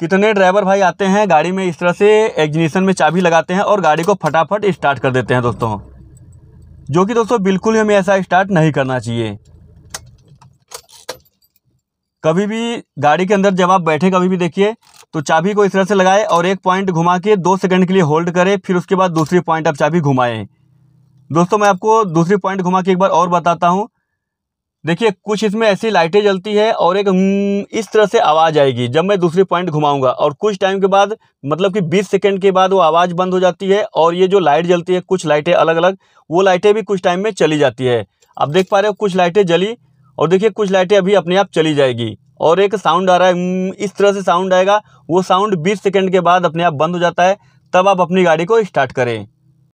कितने ड्राइवर भाई आते हैं गाड़ी में इस तरह से एग्जीशन में चाबी लगाते हैं और गाड़ी को फटाफट स्टार्ट कर देते हैं दोस्तों जो कि दोस्तों बिल्कुल ही हमें ऐसा स्टार्ट नहीं करना चाहिए कभी भी गाड़ी के अंदर जब आप बैठे कभी भी देखिए तो चाबी को इस तरह से लगाए और एक पॉइंट घुमा के दो सेकंड के लिए होल्ड करें फिर उसके बाद दूसरी पॉइंट आप चाबी घुमाएं दोस्तों मैं आपको दूसरी पॉइंट घुमा के एक बार और बताता हूँ देखिए कुछ इसमें ऐसी लाइटें जलती है और एक हम्म, इस तरह से आवाज़ आएगी जब मैं दूसरी पॉइंट घुमाऊंगा और कुछ टाइम के बाद मतलब कि 20 सेकंड के बाद वो आवाज़ बंद हो जाती है और ये जो लाइट जलती है कुछ लाइटें अलग अलग वो लाइटें भी कुछ टाइम में चली जाती है आप देख पा रहे हो कुछ लाइटें जली और देखिए कुछ लाइटें अभी अपने आप चली जाएगी और एक साउंड आ रहा है हम्म, इस तरह से साउंड आएगा वो साउंड बीस सेकेंड के बाद अपने आप बंद हो जाता है तब आप अपनी गाड़ी को स्टार्ट करें